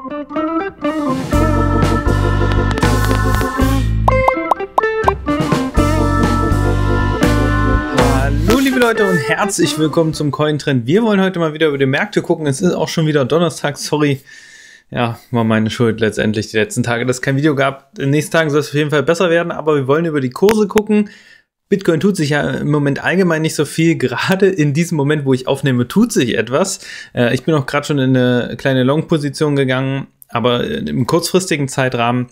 Hallo liebe Leute und herzlich willkommen zum Cointrend. Wir wollen heute mal wieder über die Märkte gucken. Es ist auch schon wieder Donnerstag, sorry. Ja, war meine Schuld letztendlich die letzten Tage, dass es kein Video gab. In den nächsten Tagen soll es auf jeden Fall besser werden, aber wir wollen über die Kurse gucken. Bitcoin tut sich ja im Moment allgemein nicht so viel. Gerade in diesem Moment, wo ich aufnehme, tut sich etwas. Äh, ich bin auch gerade schon in eine kleine Long-Position gegangen, aber im kurzfristigen Zeitrahmen.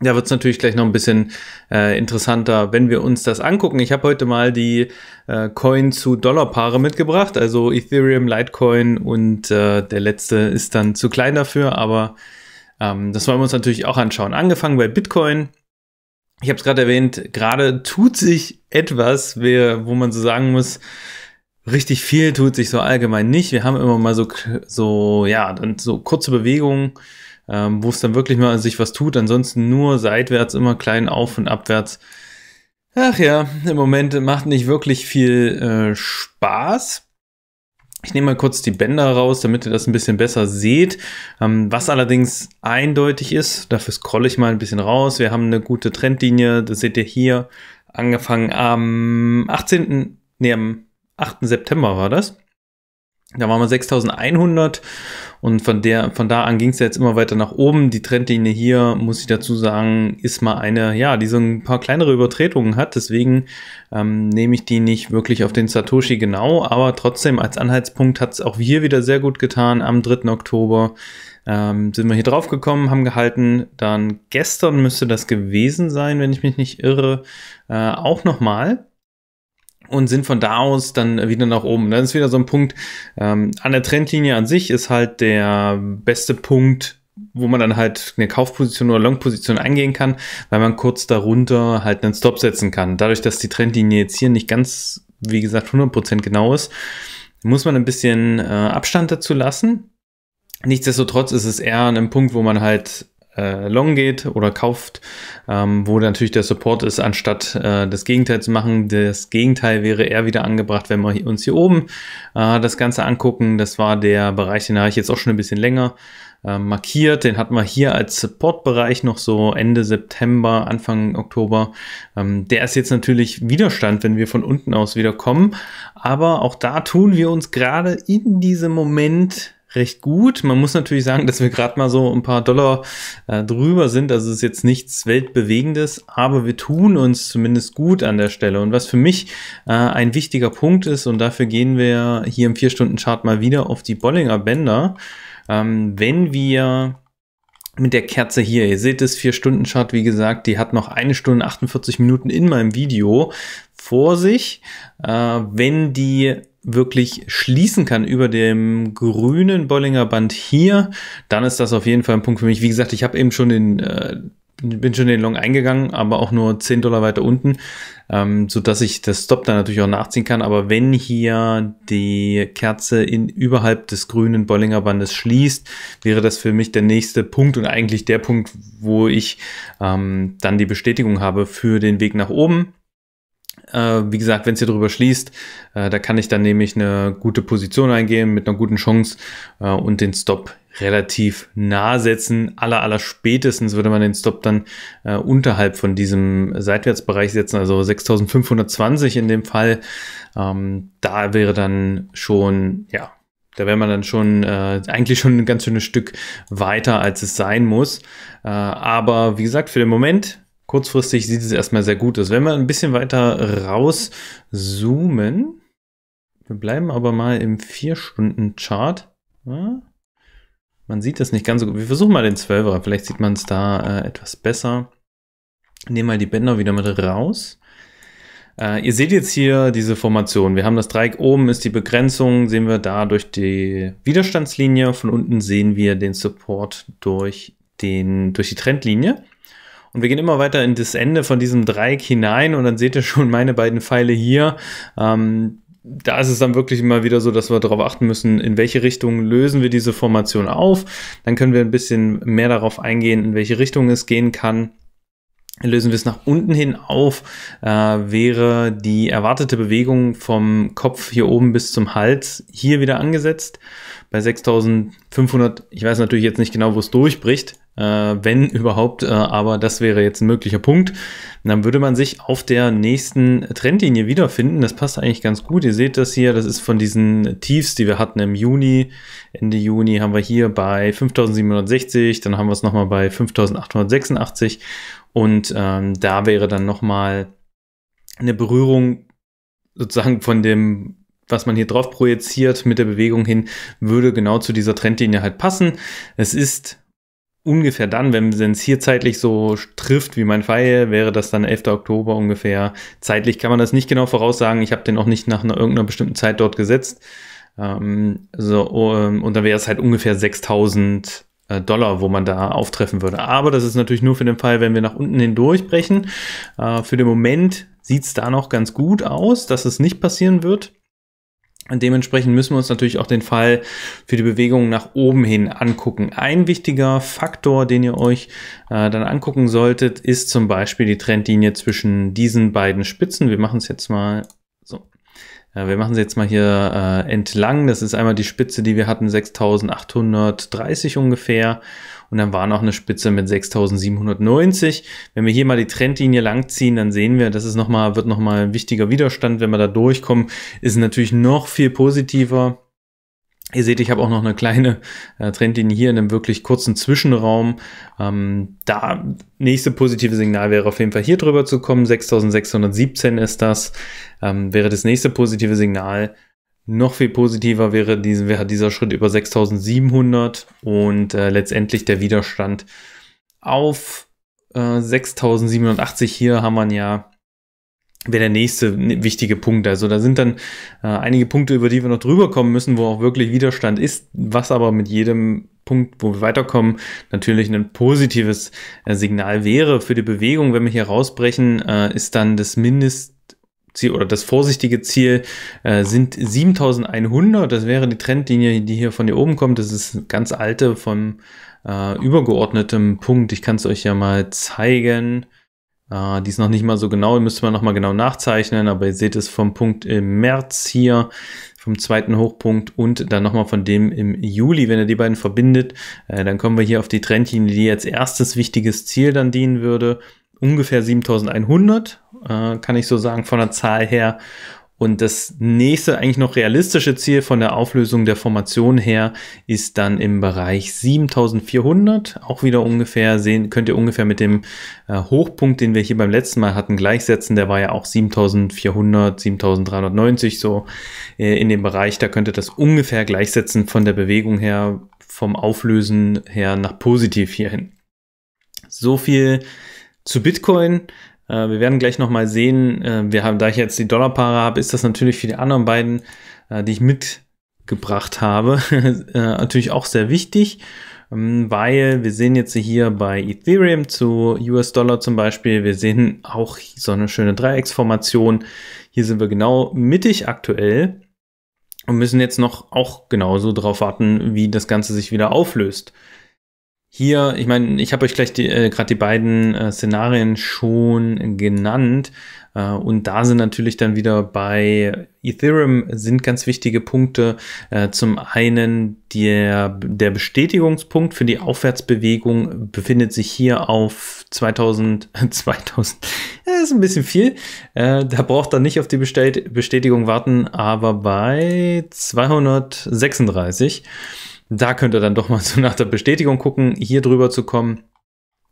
Da wird es natürlich gleich noch ein bisschen äh, interessanter, wenn wir uns das angucken. Ich habe heute mal die äh, Coin zu Dollar-Paare mitgebracht, also Ethereum, Litecoin und äh, der letzte ist dann zu klein dafür, aber ähm, das wollen wir uns natürlich auch anschauen. Angefangen bei Bitcoin ich habe es gerade erwähnt, gerade tut sich etwas, wo man so sagen muss, richtig viel tut sich so allgemein nicht. Wir haben immer mal so, so ja, dann so kurze Bewegungen, ähm, wo es dann wirklich mal sich was tut. Ansonsten nur seitwärts, immer klein auf und abwärts. Ach ja, im Moment macht nicht wirklich viel äh, Spaß. Ich nehme mal kurz die Bänder raus, damit ihr das ein bisschen besser seht. Ähm, was allerdings eindeutig ist, dafür scrolle ich mal ein bisschen raus. Wir haben eine gute Trendlinie, das seht ihr hier, angefangen am 18., nee, am 8. September war das. Da waren wir 6100 und von, der, von da an ging es ja jetzt immer weiter nach oben. Die Trendlinie hier, muss ich dazu sagen, ist mal eine, ja, die so ein paar kleinere Übertretungen hat. Deswegen ähm, nehme ich die nicht wirklich auf den Satoshi genau, aber trotzdem als Anhaltspunkt hat es auch hier wieder sehr gut getan. Am 3. Oktober ähm, sind wir hier drauf gekommen, haben gehalten. Dann gestern müsste das gewesen sein, wenn ich mich nicht irre, äh, auch nochmal und sind von da aus dann wieder nach oben. Das ist wieder so ein Punkt. Ähm, an der Trendlinie an sich ist halt der beste Punkt, wo man dann halt eine Kaufposition oder Longposition eingehen kann, weil man kurz darunter halt einen Stop setzen kann. Dadurch, dass die Trendlinie jetzt hier nicht ganz, wie gesagt, 100% genau ist, muss man ein bisschen äh, Abstand dazu lassen. Nichtsdestotrotz ist es eher an einem Punkt, wo man halt äh, long geht oder kauft, ähm, wo natürlich der Support ist, anstatt äh, das Gegenteil zu machen. Das Gegenteil wäre eher wieder angebracht, wenn wir uns hier oben äh, das Ganze angucken. Das war der Bereich, den habe ich jetzt auch schon ein bisschen länger äh, markiert. Den hatten wir hier als Support-Bereich noch so Ende September, Anfang Oktober. Ähm, der ist jetzt natürlich Widerstand, wenn wir von unten aus wieder kommen. Aber auch da tun wir uns gerade in diesem Moment recht gut. Man muss natürlich sagen, dass wir gerade mal so ein paar Dollar äh, drüber sind. Also es ist jetzt nichts Weltbewegendes, aber wir tun uns zumindest gut an der Stelle. Und was für mich äh, ein wichtiger Punkt ist, und dafür gehen wir hier im 4-Stunden-Chart mal wieder auf die Bollinger Bänder, ähm, wenn wir mit der Kerze hier. Ihr seht das 4-Stunden-Chart, wie gesagt, die hat noch eine Stunde 48 Minuten in meinem Video vor sich. Äh, wenn die wirklich schließen kann über dem grünen Bollinger Band hier, dann ist das auf jeden Fall ein Punkt für mich. Wie gesagt, ich habe eben schon den, äh, bin schon den Long eingegangen, aber auch nur 10 Dollar weiter unten, ähm, sodass ich das Stop dann natürlich auch nachziehen kann. Aber wenn hier die Kerze in, überhalb des grünen Bollinger Bandes schließt, wäre das für mich der nächste Punkt und eigentlich der Punkt, wo ich ähm, dann die Bestätigung habe für den Weg nach oben äh, wie gesagt, wenn es hier drüber schließt, äh, da kann ich dann nämlich eine gute Position eingehen mit einer guten Chance äh, und den Stop relativ nah setzen. Aller, aller spätestens würde man den Stop dann äh, unterhalb von diesem Seitwärtsbereich setzen, also 6520 in dem Fall. Ähm, da wäre dann schon, ja, da wäre man dann schon äh, eigentlich schon ein ganz schönes Stück weiter, als es sein muss. Äh, aber wie gesagt, für den Moment kurzfristig sieht es erstmal sehr gut aus. Wenn wir ein bisschen weiter rauszoomen, wir bleiben aber mal im 4-Stunden-Chart. Ja? Man sieht das nicht ganz so gut. Wir versuchen mal den 12er, vielleicht sieht man es da äh, etwas besser. Nehmen mal die Bänder wieder mit raus. Äh, ihr seht jetzt hier diese Formation. Wir haben das Dreieck oben, ist die Begrenzung, sehen wir da durch die Widerstandslinie. Von unten sehen wir den Support durch, den, durch die Trendlinie. Und wir gehen immer weiter in das Ende von diesem Dreieck hinein und dann seht ihr schon meine beiden Pfeile hier. Ähm, da ist es dann wirklich immer wieder so, dass wir darauf achten müssen, in welche Richtung lösen wir diese Formation auf. Dann können wir ein bisschen mehr darauf eingehen, in welche Richtung es gehen kann. Lösen wir es nach unten hin auf, äh, wäre die erwartete Bewegung vom Kopf hier oben bis zum Hals hier wieder angesetzt. Bei 6500, ich weiß natürlich jetzt nicht genau, wo es durchbricht, äh, wenn überhaupt, äh, aber das wäre jetzt ein möglicher Punkt. dann würde man sich auf der nächsten Trendlinie wiederfinden. Das passt eigentlich ganz gut. Ihr seht das hier, das ist von diesen Tiefs, die wir hatten im Juni. Ende Juni haben wir hier bei 5760, dann haben wir es nochmal bei 5886 und ähm, da wäre dann nochmal eine Berührung sozusagen von dem was man hier drauf projiziert mit der Bewegung hin, würde genau zu dieser Trendlinie halt passen. Es ist ungefähr dann, wenn es hier zeitlich so trifft wie mein Pfeil, wäre das dann 11. Oktober ungefähr. Zeitlich kann man das nicht genau voraussagen. Ich habe den auch nicht nach einer, irgendeiner bestimmten Zeit dort gesetzt. Ähm, so, ähm, und dann wäre es halt ungefähr 6000 äh, Dollar, wo man da auftreffen würde. Aber das ist natürlich nur für den Fall, wenn wir nach unten hindurchbrechen. Äh, für den Moment sieht es da noch ganz gut aus, dass es nicht passieren wird. Und dementsprechend müssen wir uns natürlich auch den Fall für die Bewegung nach oben hin angucken. Ein wichtiger Faktor, den ihr euch äh, dann angucken solltet, ist zum Beispiel die Trendlinie zwischen diesen beiden Spitzen. Wir machen es jetzt mal so. Äh, wir machen es jetzt mal hier äh, entlang. Das ist einmal die Spitze, die wir hatten, 6830 ungefähr und dann war noch eine Spitze mit 6790. Wenn wir hier mal die Trendlinie langziehen, dann sehen wir, das ist noch mal, wird nochmal ein wichtiger Widerstand. Wenn wir da durchkommen, ist natürlich noch viel positiver. Ihr seht, ich habe auch noch eine kleine äh, Trendlinie hier in einem wirklich kurzen Zwischenraum. Ähm, da nächste positive Signal wäre auf jeden Fall hier drüber zu kommen. 6617 ist das, ähm, wäre das nächste positive Signal. Noch viel positiver wäre, diesen, wäre dieser Schritt über 6700 und äh, letztendlich der Widerstand auf äh, 6780. Hier haben wir ja wäre der nächste wichtige Punkt. Also da sind dann äh, einige Punkte, über die wir noch drüber kommen müssen, wo auch wirklich Widerstand ist, was aber mit jedem Punkt, wo wir weiterkommen, natürlich ein positives äh, Signal wäre für die Bewegung. Wenn wir hier rausbrechen, äh, ist dann das Mindest Ziel oder das vorsichtige Ziel äh, sind 7100. Das wäre die Trendlinie, die hier von hier oben kommt. Das ist ganz alte vom äh, übergeordnetem Punkt. Ich kann es euch ja mal zeigen. Äh, die ist noch nicht mal so genau, müsste man noch mal genau nachzeichnen, aber ihr seht es vom Punkt im März hier, vom zweiten Hochpunkt und dann noch mal von dem im Juli. Wenn ihr die beiden verbindet, äh, dann kommen wir hier auf die Trendlinie, die als erstes wichtiges Ziel dann dienen würde ungefähr 7100, äh, kann ich so sagen, von der Zahl her. Und das nächste eigentlich noch realistische Ziel von der Auflösung der Formation her ist dann im Bereich 7400. Auch wieder ungefähr sehen, könnt ihr ungefähr mit dem äh, Hochpunkt, den wir hier beim letzten Mal hatten, gleichsetzen. Der war ja auch 7400, 7390 so äh, in dem Bereich. Da könnt ihr das ungefähr gleichsetzen von der Bewegung her, vom Auflösen her nach positiv hierhin. So viel zu Bitcoin, äh, wir werden gleich nochmal sehen, äh, wir haben, da ich jetzt die Dollarpaare habe, ist das natürlich für die anderen beiden, äh, die ich mitgebracht habe, äh, natürlich auch sehr wichtig, ähm, weil wir sehen jetzt hier bei Ethereum zu US-Dollar zum Beispiel, wir sehen auch so eine schöne Dreiecksformation. Hier sind wir genau mittig aktuell und müssen jetzt noch auch genauso drauf warten, wie das Ganze sich wieder auflöst hier, ich meine, ich habe euch gleich die, äh, gerade die beiden äh, Szenarien schon genannt. Äh, und da sind natürlich dann wieder bei Ethereum sind ganz wichtige Punkte. Äh, zum einen der, der Bestätigungspunkt für die Aufwärtsbewegung befindet sich hier auf 2000, 2000, das ist ein bisschen viel. Äh, da braucht er nicht auf die Bestät Bestätigung warten, aber bei 236. Da könnt ihr dann doch mal so nach der Bestätigung gucken, hier drüber zu kommen.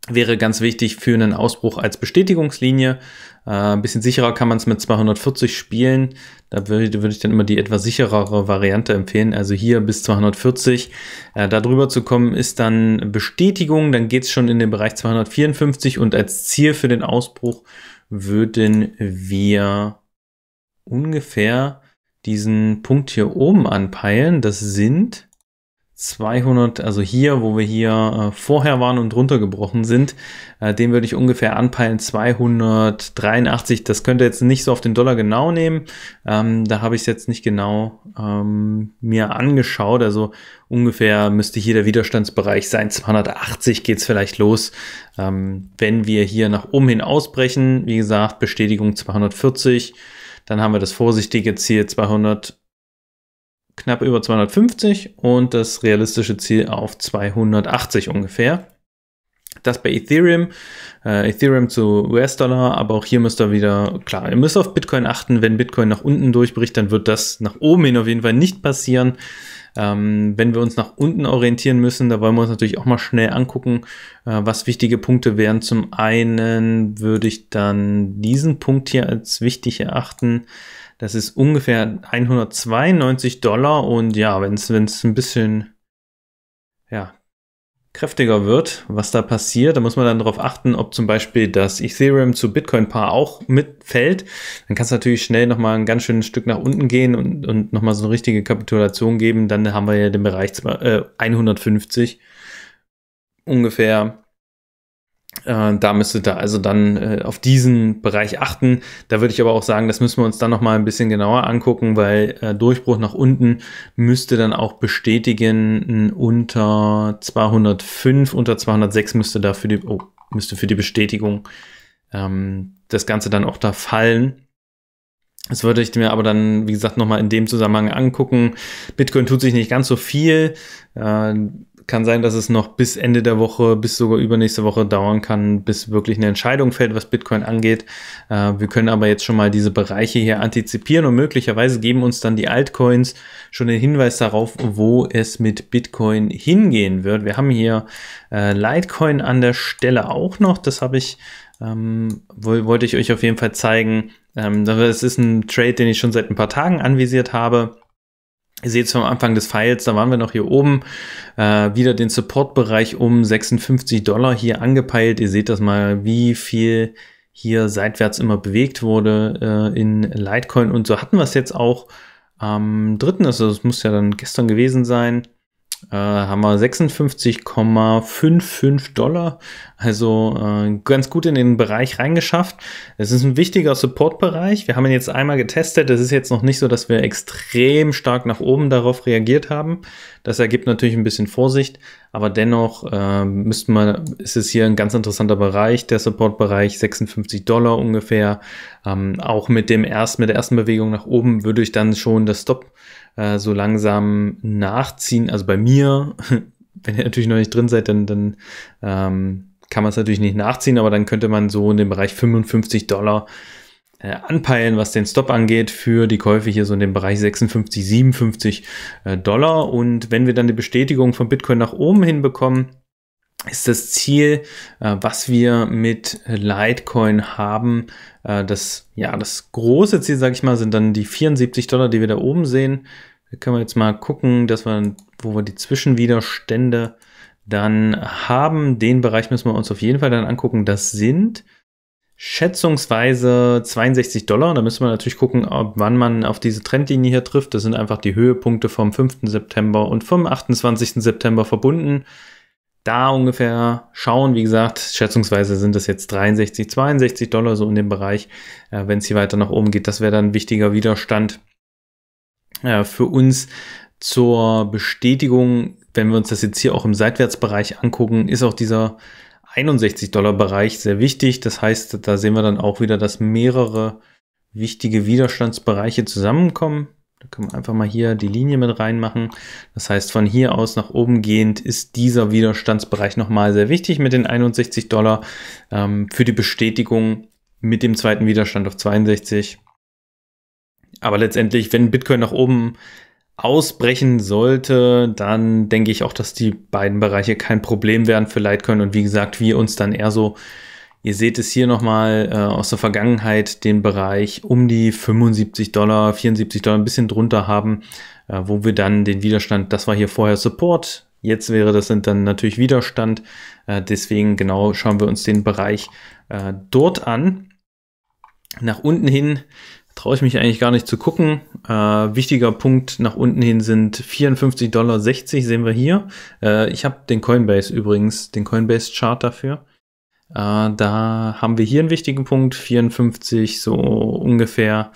Wäre ganz wichtig für einen Ausbruch als Bestätigungslinie. Äh, ein bisschen sicherer kann man es mit 240 spielen. Da würde, würde ich dann immer die etwas sicherere Variante empfehlen. Also hier bis 240. Äh, da drüber zu kommen ist dann Bestätigung. Dann geht es schon in den Bereich 254 und als Ziel für den Ausbruch würden wir ungefähr diesen Punkt hier oben anpeilen. Das sind 200, also hier, wo wir hier äh, vorher waren und runtergebrochen sind, äh, den würde ich ungefähr anpeilen, 283, das könnt ihr jetzt nicht so auf den Dollar genau nehmen, ähm, da habe ich es jetzt nicht genau ähm, mir angeschaut, also ungefähr müsste hier der Widerstandsbereich sein, 280 geht es vielleicht los, ähm, wenn wir hier nach oben hin ausbrechen, wie gesagt, Bestätigung 240, dann haben wir das vorsichtige Ziel 200 knapp über 250 und das realistische Ziel auf 280 ungefähr. Das bei Ethereum, äh, Ethereum zu US-Dollar, aber auch hier müsst ihr wieder, klar, ihr müsst auf Bitcoin achten, wenn Bitcoin nach unten durchbricht, dann wird das nach oben hin auf jeden Fall nicht passieren. Ähm, wenn wir uns nach unten orientieren müssen, da wollen wir uns natürlich auch mal schnell angucken, äh, was wichtige Punkte wären. Zum einen würde ich dann diesen Punkt hier als wichtig erachten. Das ist ungefähr 192 Dollar und ja, wenn es ein bisschen ja, kräftiger wird, was da passiert, da muss man dann darauf achten, ob zum Beispiel das Ethereum zu Bitcoin Paar auch mitfällt. Dann kann es natürlich schnell nochmal ein ganz schönes Stück nach unten gehen und, und nochmal so eine richtige Kapitulation geben. Dann haben wir ja den Bereich 150 äh, ungefähr äh, da müsste da also dann äh, auf diesen Bereich achten. Da würde ich aber auch sagen, das müssen wir uns dann nochmal ein bisschen genauer angucken, weil äh, Durchbruch nach unten müsste dann auch bestätigen, unter 205, unter 206 müsste da für die, oh, müsste für die Bestätigung ähm, das Ganze dann auch da fallen. Das würde ich mir aber dann, wie gesagt, nochmal in dem Zusammenhang angucken. Bitcoin tut sich nicht ganz so viel. Äh, kann sein, dass es noch bis Ende der Woche, bis sogar übernächste Woche dauern kann, bis wirklich eine Entscheidung fällt, was Bitcoin angeht. Äh, wir können aber jetzt schon mal diese Bereiche hier antizipieren und möglicherweise geben uns dann die Altcoins schon den Hinweis darauf, wo es mit Bitcoin hingehen wird. Wir haben hier äh, Litecoin an der Stelle auch noch. Das habe ich ähm, wollte ich euch auf jeden Fall zeigen. Ähm, das ist ein Trade, den ich schon seit ein paar Tagen anvisiert habe. Ihr seht es vom Anfang des Files, da waren wir noch hier oben, äh, wieder den Support-Bereich um 56 Dollar hier angepeilt. Ihr seht das mal, wie viel hier seitwärts immer bewegt wurde äh, in Litecoin. Und so hatten wir es jetzt auch am dritten, also das muss ja dann gestern gewesen sein, äh, haben wir 56,55 Dollar. Also äh, ganz gut in den Bereich reingeschafft. Es ist ein wichtiger Support-Bereich. Wir haben ihn jetzt einmal getestet. Es ist jetzt noch nicht so, dass wir extrem stark nach oben darauf reagiert haben. Das ergibt natürlich ein bisschen Vorsicht. Aber dennoch äh, müssten wir, ist es hier ein ganz interessanter Bereich, der Support-Bereich, 56 Dollar ungefähr. Ähm, auch mit, dem erst, mit der ersten Bewegung nach oben würde ich dann schon das Stop- äh, so langsam nachziehen. Also bei mir, wenn ihr natürlich noch nicht drin seid, dann, dann ähm, kann man es natürlich nicht nachziehen, aber dann könnte man so in dem Bereich 55 Dollar äh, anpeilen, was den Stop angeht für die Käufe hier so in dem Bereich 56, 57 äh, Dollar. Und wenn wir dann die Bestätigung von Bitcoin nach oben hinbekommen, ist das Ziel, äh, was wir mit Litecoin haben. Äh, das, ja, das große Ziel, sage ich mal, sind dann die 74 Dollar, die wir da oben sehen. Da können wir jetzt mal gucken, dass wir, wo wir die Zwischenwiderstände dann haben. Den Bereich müssen wir uns auf jeden Fall dann angucken. Das sind schätzungsweise 62 Dollar. Da müssen wir natürlich gucken, ob, wann man auf diese Trendlinie hier trifft. Das sind einfach die Höhepunkte vom 5. September und vom 28. September verbunden da ungefähr schauen. Wie gesagt, schätzungsweise sind das jetzt 63, 62 Dollar so in dem Bereich. Äh, Wenn es hier weiter nach oben geht, das wäre dann ein wichtiger Widerstand äh, für uns. Zur Bestätigung, wenn wir uns das jetzt hier auch im Seitwärtsbereich angucken, ist auch dieser 61 Dollar Bereich sehr wichtig. Das heißt, da sehen wir dann auch wieder, dass mehrere wichtige Widerstandsbereiche zusammenkommen. Da können wir einfach mal hier die Linie mit reinmachen. Das heißt, von hier aus nach oben gehend ist dieser Widerstandsbereich nochmal sehr wichtig mit den 61 Dollar ähm, für die Bestätigung mit dem zweiten Widerstand auf 62. Aber letztendlich, wenn Bitcoin nach oben ausbrechen sollte, dann denke ich auch, dass die beiden Bereiche kein Problem werden für Litecoin und wie gesagt, wir uns dann eher so Ihr seht es hier nochmal äh, aus der Vergangenheit, den Bereich um die 75 Dollar, 74 Dollar, ein bisschen drunter haben, äh, wo wir dann den Widerstand, das war hier vorher Support, jetzt wäre das dann natürlich Widerstand. Äh, deswegen genau schauen wir uns den Bereich äh, dort an. Nach unten hin traue ich mich eigentlich gar nicht zu gucken. Äh, wichtiger Punkt nach unten hin sind 54,60 Dollar, sehen wir hier. Äh, ich habe den Coinbase übrigens, den Coinbase-Chart dafür. Äh, da haben wir hier einen wichtigen Punkt, 54 so ungefähr.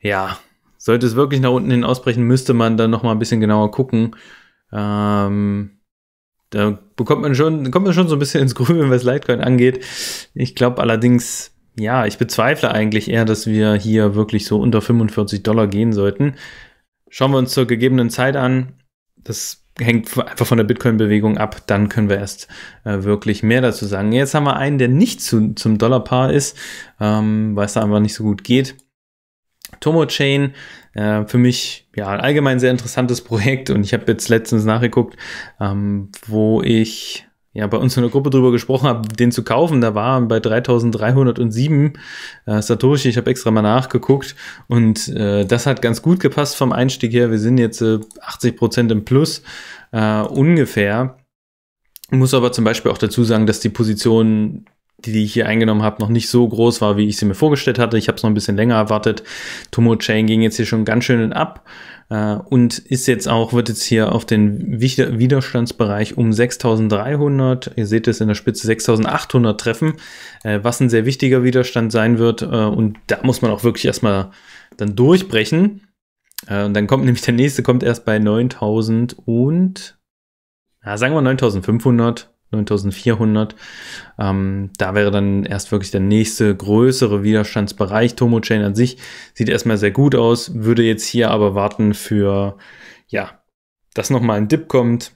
Ja, sollte es wirklich nach unten hin ausbrechen, müsste man dann nochmal ein bisschen genauer gucken. Ähm, da bekommt man schon, kommt man schon so ein bisschen ins Grübeln, was Litecoin angeht. Ich glaube allerdings, ja, ich bezweifle eigentlich eher, dass wir hier wirklich so unter 45 Dollar gehen sollten. Schauen wir uns zur gegebenen Zeit an. Das hängt einfach von der Bitcoin-Bewegung ab, dann können wir erst äh, wirklich mehr dazu sagen. Jetzt haben wir einen, der nicht zu, zum Dollarpaar ist, ähm, weil es da einfach nicht so gut geht. TomoChain, äh, für mich ja allgemein sehr interessantes Projekt und ich habe jetzt letztens nachgeguckt, ähm, wo ich ja bei uns in der Gruppe darüber gesprochen habe, den zu kaufen, da war bei 3307 äh, Satoshi, ich habe extra mal nachgeguckt und äh, das hat ganz gut gepasst vom Einstieg her. Wir sind jetzt äh, 80 Prozent im Plus äh, ungefähr. muss aber zum Beispiel auch dazu sagen, dass die Position die, die ich hier eingenommen habe, noch nicht so groß war, wie ich sie mir vorgestellt hatte. Ich habe es noch ein bisschen länger erwartet. Tomo Chain ging jetzt hier schon ganz schön ab äh, und ist jetzt auch, wird jetzt hier auf den Widerstandsbereich um 6300, ihr seht es in der Spitze 6800 treffen, äh, was ein sehr wichtiger Widerstand sein wird. Äh, und da muss man auch wirklich erstmal dann durchbrechen. Äh, und dann kommt nämlich der nächste, kommt erst bei 9000 und, na, sagen wir 9500. 9400. Ähm, da wäre dann erst wirklich der nächste größere Widerstandsbereich. Tomo Chain an sich sieht erstmal sehr gut aus, würde jetzt hier aber warten für, ja, dass nochmal ein Dip kommt.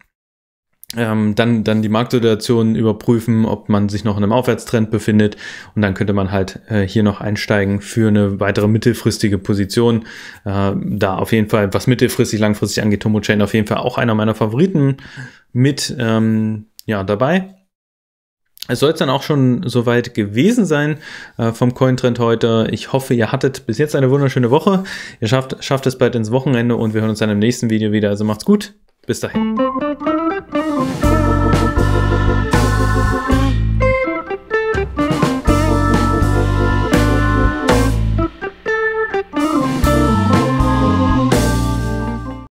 Ähm, dann, dann die Marktsituation überprüfen, ob man sich noch in einem Aufwärtstrend befindet. Und dann könnte man halt äh, hier noch einsteigen für eine weitere mittelfristige Position. Äh, da auf jeden Fall, was mittelfristig, langfristig angeht, Tomo Chain auf jeden Fall auch einer meiner Favoriten mit. Ähm, ja, dabei. Es soll es dann auch schon soweit gewesen sein äh, vom Cointrend heute. Ich hoffe, ihr hattet bis jetzt eine wunderschöne Woche. Ihr schafft, schafft es bald ins Wochenende und wir hören uns dann im nächsten Video wieder. Also macht's gut. Bis dahin.